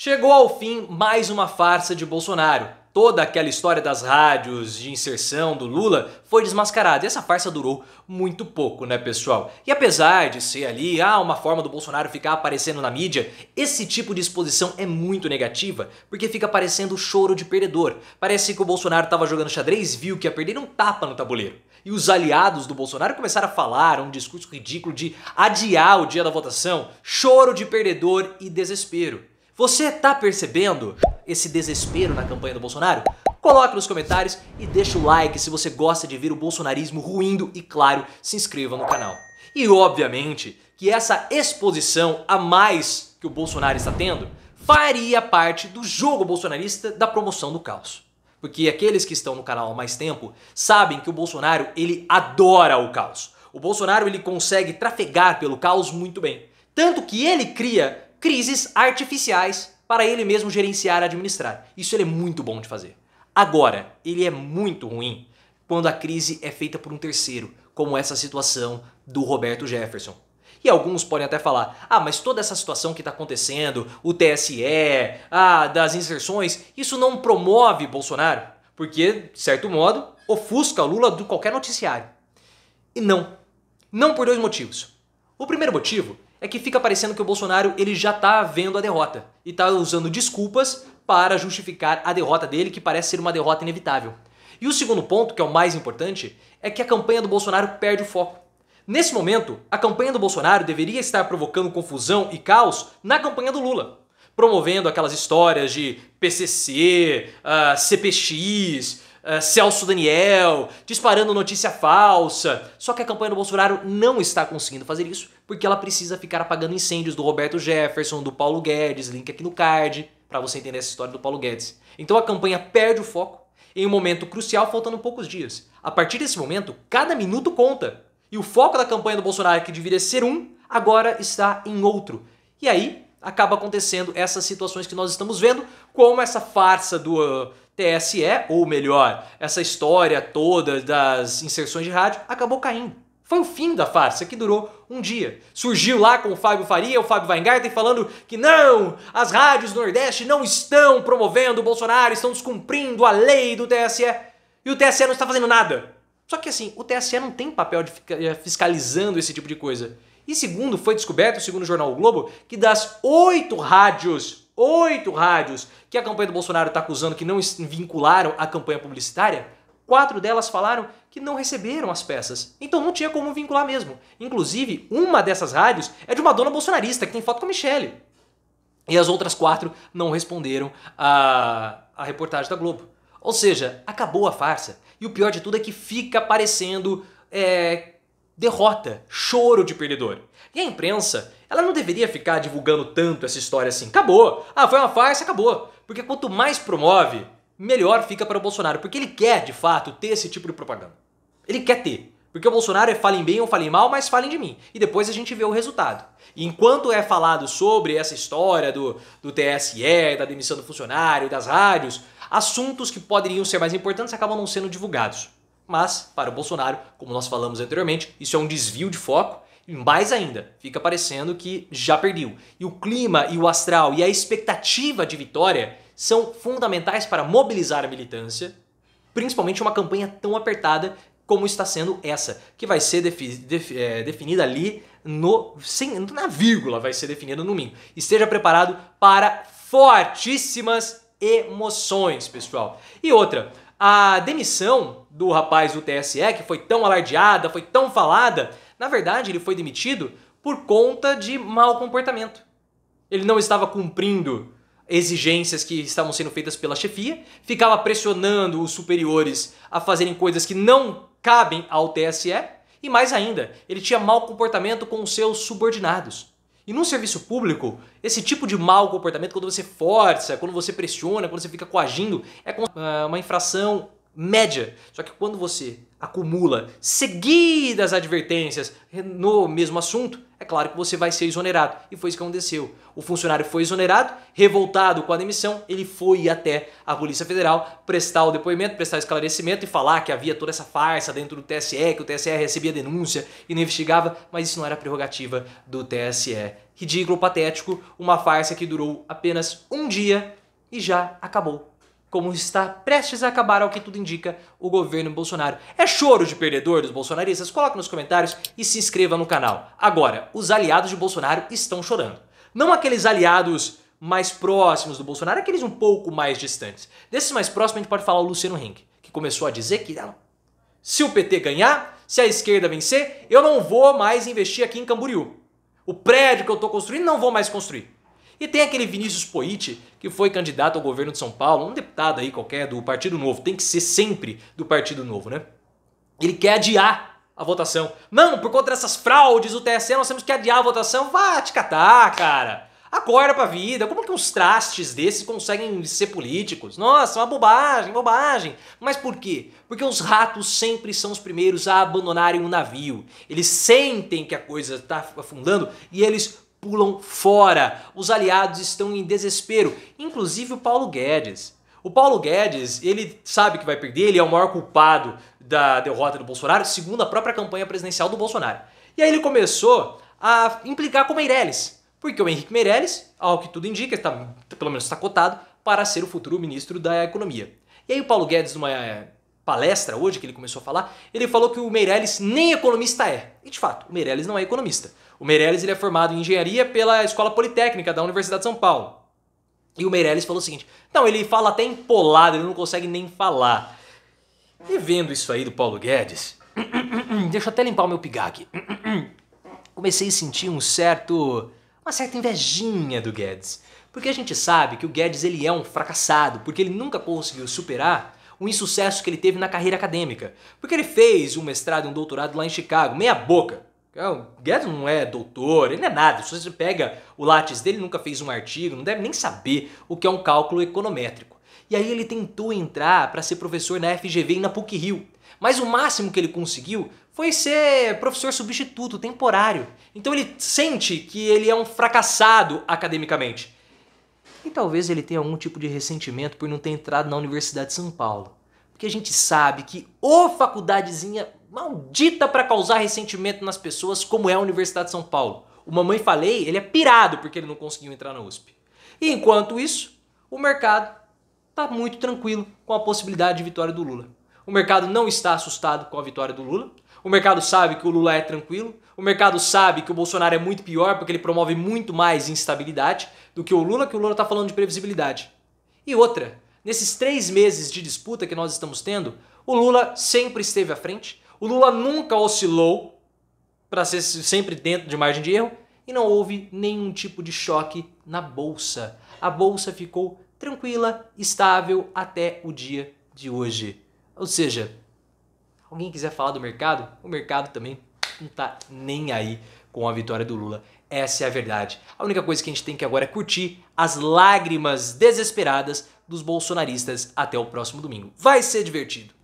Chegou ao fim mais uma farsa de Bolsonaro. Toda aquela história das rádios de inserção do Lula foi desmascarada. E essa farsa durou muito pouco, né, pessoal? E apesar de ser ali ah, uma forma do Bolsonaro ficar aparecendo na mídia, esse tipo de exposição é muito negativa, porque fica parecendo choro de perdedor. Parece que o Bolsonaro estava jogando xadrez, viu que ia perder um tapa no tabuleiro. E os aliados do Bolsonaro começaram a falar um discurso ridículo de adiar o dia da votação, choro de perdedor e desespero. Você tá percebendo esse desespero na campanha do Bolsonaro? Coloque nos comentários e deixa o like se você gosta de ver o bolsonarismo ruindo e, claro, se inscreva no canal. E obviamente que essa exposição a mais que o Bolsonaro está tendo faria parte do jogo bolsonarista da promoção do caos. Porque aqueles que estão no canal há mais tempo sabem que o Bolsonaro, ele adora o caos. O Bolsonaro, ele consegue trafegar pelo caos muito bem. Tanto que ele cria crises artificiais para ele mesmo gerenciar e administrar. Isso ele é muito bom de fazer. Agora, ele é muito ruim quando a crise é feita por um terceiro, como essa situação do Roberto Jefferson. E alguns podem até falar: ah, mas toda essa situação que está acontecendo, o TSE, ah, das inserções, isso não promove Bolsonaro? Porque, de certo modo, ofusca Lula de qualquer noticiário. E não. Não por dois motivos. O primeiro motivo é que fica parecendo que o Bolsonaro ele já está vendo a derrota e está usando desculpas para justificar a derrota dele, que parece ser uma derrota inevitável. E o segundo ponto, que é o mais importante, é que a campanha do Bolsonaro perde o foco. Nesse momento, a campanha do Bolsonaro deveria estar provocando confusão e caos na campanha do Lula, promovendo aquelas histórias de PCC, uh, ah, CPX, ah, Celso Daniel, disparando notícia falsa. Só que a campanha do Bolsonaro não está conseguindo fazer isso, porque ela precisa ficar apagando incêndios do Roberto Jefferson, do Paulo Guedes, link aqui no card, para você entender essa história do Paulo Guedes. Então a campanha perde o foco em um momento crucial, faltando poucos dias. A partir desse momento, cada minuto conta. E o foco da campanha do Bolsonaro, que deveria ser um, agora está em outro. E aí acaba acontecendo essas situações que nós estamos vendo, como essa farsa do uh, TSE, ou melhor, essa história toda das inserções de rádio, acabou caindo. Foi o fim da farsa, que durou um dia. Surgiu lá com o Fábio Faria, o Fábio Weingarten, falando que não, as rádios do Nordeste não estão promovendo o Bolsonaro, estão descumprindo a lei do TSE. E o TSE não está fazendo nada. Só que assim, o TSE não tem papel de eh, fiscalizando esse tipo de coisa. E segundo, foi descoberto, segundo o jornal o Globo, que das oito rádios oito rádios que a campanha do Bolsonaro está acusando que não vincularam a campanha publicitária, quatro delas falaram que não receberam as peças. Então não tinha como vincular mesmo. Inclusive, uma dessas rádios é de uma dona bolsonarista que tem foto com a Michelle. E as outras quatro não responderam à, reportagem da Globo. Ou seja, acabou a farsa. E o pior de tudo é que fica parecendo é, derrota, choro de perdedor. E a imprensa, ela não deveria ficar divulgando tanto essa história assim. Acabou. Ah, foi uma farsa, acabou. Porque quanto mais promove, melhor fica para o Bolsonaro, porque ele quer, de fato, ter esse tipo de propaganda. Ele quer ter. Porque o Bolsonaro é falem bem ou falem mal, mas falem de mim. E depois a gente vê o resultado. E enquanto é falado sobre essa história do, do TSE, da demissão do funcionário, das rádios, assuntos que poderiam ser mais importantes acabam não sendo divulgados. Mas, para o Bolsonaro, como nós falamos anteriormente, isso é um desvio de foco. E mais ainda, fica parecendo que já perdeu. E o clima e o astral e a expectativa de vitória são fundamentais para mobilizar a militância, principalmente uma campanha tão apertada como está sendo essa, que vai ser defi def é, definida ali no sem, na vírgula, vai ser definida no domingo. Esteja preparado para fortíssimas emoções, pessoal. E outra, a demissão do rapaz do TSE, que foi tão alardeada, foi tão falada, na verdade ele foi demitido por conta de mau comportamento. Ele não estava cumprindo exigências que estavam sendo feitas pela chefia, ficava pressionando os superiores a fazerem coisas que não cabem ao TSE, e mais ainda, ele tinha mau comportamento com os seus subordinados. E num serviço público, esse tipo de mau comportamento, quando você força, quando você pressiona, quando você fica coagindo, é ah, uma infração média. Só que quando você acumula seguidas advertências no mesmo assunto, é claro que você vai ser exonerado. E foi isso que aconteceu. O funcionário foi exonerado, revoltado com a demissão, ele foi até a Polícia Federal prestar o depoimento, prestar esclarecimento e falar que havia toda essa farsa dentro do TSE, que o TSE recebia denúncia e não investigava, mas isso não era prerrogativa do TSE. Ridículo, patético, uma farsa que durou apenas um dia e já acabou como está prestes a acabar, ao que tudo indica, o governo Bolsonaro. É choro de perdedor dos bolsonaristas? Coloca nos comentários e se inscreva no canal. Agora, os aliados de Bolsonaro estão chorando. Não aqueles aliados mais próximos do Bolsonaro, aqueles um pouco mais distantes. Desses mais próximos, a gente pode falar o Luciano Henck, que começou a dizer que não, se o PT ganhar, se a esquerda vencer, eu não vou mais investir aqui em Camboriú. O prédio que eu estou construindo, não vou mais construir. E tem aquele Vinícius Poit, que foi candidato ao governo de São Paulo, um deputado aí qualquer do Partido Novo, tem que ser sempre do Partido Novo, né? Ele quer adiar a votação. Não, por conta dessas fraudes do TSE, nós temos que adiar a votação. Vá te catar, cara. Acorda pra vida. Como que uns trastes desses conseguem ser políticos? Nossa, uma bobagem, bobagem. Mas por quê? Porque os ratos sempre são os primeiros a abandonarem o um navio. Eles sentem que a coisa tá afundando e eles pulam fora. Os aliados estão em desespero, inclusive o Paulo Guedes. O Paulo Guedes, ele sabe que vai perder, ele é o maior culpado da derrota do Bolsonaro, segundo a própria campanha presidencial do Bolsonaro. E aí ele começou a implicar com o Meirelles, porque o Henrique Meirelles, ao que tudo indica, tá, pelo menos está cotado, para ser o futuro ministro da Economia. E aí o Paulo Guedes, numa palestra hoje que ele começou a falar, ele falou que o Meirelles nem economista é. E de fato, o Meirelles não é economista. O Meirelles ele é formado em engenharia pela Escola Politécnica da Universidade de São Paulo. E o Meirelles falou o seguinte: não, ele fala até empolado, ele não consegue nem falar. E vendo isso aí do Paulo Guedes, deixa eu até limpar o meu pigague. Comecei a sentir um certo. uma certa invejinha do Guedes. Porque a gente sabe que o Guedes ele é um fracassado, porque ele nunca conseguiu superar o insucesso que ele teve na carreira acadêmica. Porque ele fez um mestrado e um doutorado lá em Chicago, meia boca. É, o Guedes não é doutor, ele não é nada. Se você pega o látis dele, nunca fez um artigo, não deve nem saber o que é um cálculo econométrico. E aí ele tentou entrar para ser professor na FGV e na PUC-Rio. Mas o máximo que ele conseguiu foi ser professor substituto, temporário. Então ele sente que ele é um fracassado academicamente que talvez ele tenha algum tipo de ressentimento por não ter entrado na Universidade de São Paulo. Porque a gente sabe que ô faculdadezinha maldita para causar ressentimento nas pessoas, como é a Universidade de São Paulo. O Mamãe Falei, ele é pirado porque ele não conseguiu entrar na USP. E enquanto isso, o mercado está muito tranquilo com a possibilidade de vitória do Lula. O mercado não está assustado com a vitória do Lula. O mercado sabe que o Lula é tranquilo, o mercado sabe que o Bolsonaro é muito pior porque ele promove muito mais instabilidade do que o Lula, que o Lula está falando de previsibilidade. E outra, nesses três meses de disputa que nós estamos tendo, o Lula sempre esteve à frente, o Lula nunca oscilou para ser sempre dentro de margem de erro e não houve nenhum tipo de choque na bolsa. A bolsa ficou tranquila, estável até o dia de hoje. Ou seja, Alguém quiser falar do mercado? O mercado também não tá nem aí com a vitória do Lula. Essa é a verdade. A única coisa que a gente tem que agora é curtir as lágrimas desesperadas dos bolsonaristas até o próximo domingo. Vai ser divertido.